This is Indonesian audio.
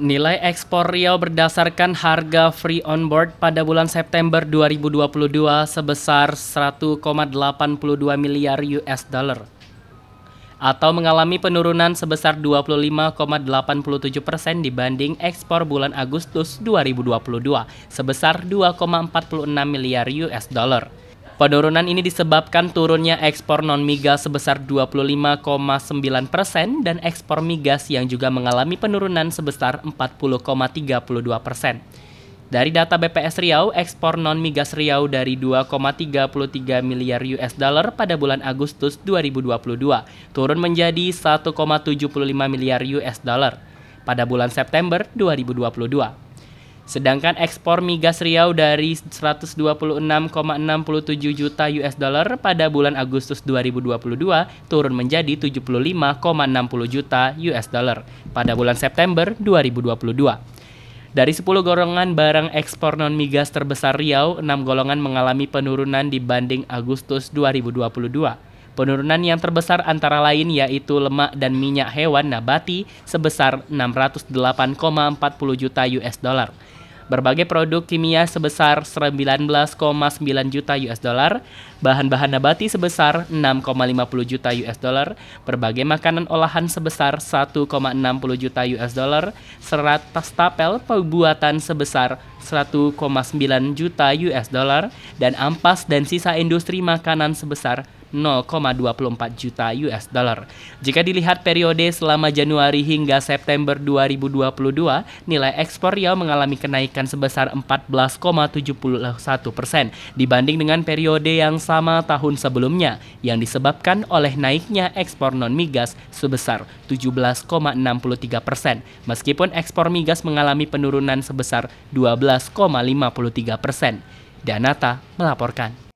Nilai ekspor Riau berdasarkan harga free on board pada bulan September 2022 sebesar 1,82 miliar US dollar atau mengalami penurunan sebesar 25,87 persen dibanding ekspor bulan Agustus 2022 sebesar 2,46 miliar US dollar. Penurunan ini disebabkan turunnya ekspor non-migas sebesar 25,9 persen dan ekspor migas yang juga mengalami penurunan sebesar 40,32 persen. Dari data BPS Riau, ekspor non-migas Riau dari 2,33 miliar US dollar pada bulan Agustus 2022 turun menjadi 1,75 miliar US dollar pada bulan September 2022. Sedangkan ekspor migas Riau dari 126,67 juta US dollar pada bulan Agustus 2022 turun menjadi 75,60 juta US dollar pada bulan September 2022. Dari 10 golongan barang ekspor non-migas terbesar Riau, 6 golongan mengalami penurunan dibanding Agustus 2022. Penurunan yang terbesar antara lain yaitu lemak dan minyak hewan nabati sebesar 608,40 juta US dollar berbagai produk kimia sebesar 19,9 juta US dollar, bahan-bahan nabati sebesar 6,50 juta US dollar, berbagai makanan olahan sebesar 1,60 juta US dollar, serat tapel pembuatan sebesar 1,9 juta US dollar, dan ampas dan sisa industri makanan sebesar 0,24 juta US dollar. Jika dilihat periode selama Januari hingga September 2022, nilai ekspor Riau mengalami kenaikan sebesar 14,71 persen dibanding dengan periode yang sama tahun sebelumnya, yang disebabkan oleh naiknya ekspor non migas sebesar 17,63 persen, meskipun ekspor migas mengalami penurunan sebesar 12,53 persen. Danata melaporkan.